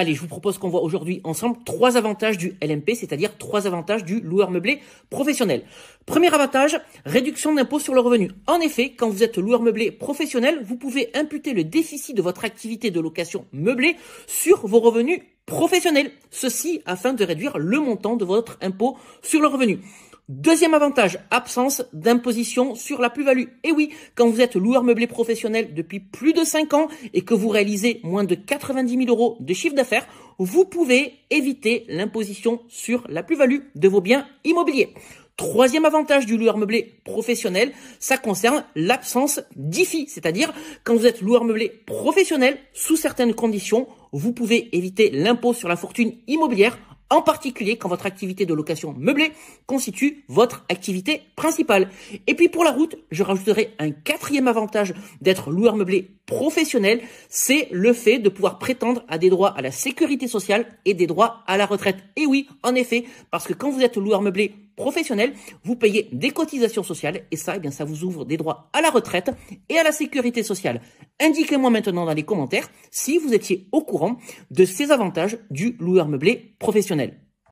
Allez, je vous propose qu'on voit aujourd'hui ensemble trois avantages du LMP, c'est-à-dire trois avantages du loueur meublé professionnel. Premier avantage, réduction d'impôt sur le revenu. En effet, quand vous êtes loueur meublé professionnel, vous pouvez imputer le déficit de votre activité de location meublée sur vos revenus professionnels. Ceci afin de réduire le montant de votre impôt sur le revenu. Deuxième avantage, absence d'imposition sur la plus-value. Et eh oui, quand vous êtes loueur meublé professionnel depuis plus de 5 ans et que vous réalisez moins de 90 000 euros de chiffre d'affaires, vous pouvez éviter l'imposition sur la plus-value de vos biens immobiliers. Troisième avantage du loueur meublé professionnel, ça concerne l'absence d'IFI, c'est-à-dire quand vous êtes loueur meublé professionnel, sous certaines conditions, vous pouvez éviter l'impôt sur la fortune immobilière en particulier quand votre activité de location meublée constitue votre activité principale. Et puis pour la route, je rajouterai un quatrième avantage d'être loueur meublé professionnel, c'est le fait de pouvoir prétendre à des droits à la sécurité sociale et des droits à la retraite. Et oui, en effet, parce que quand vous êtes loueur meublé professionnel, vous payez des cotisations sociales et ça, eh bien, ça vous ouvre des droits à la retraite et à la sécurité sociale. Indiquez-moi maintenant dans les commentaires si vous étiez au courant de ces avantages du loueur meublé professionnel.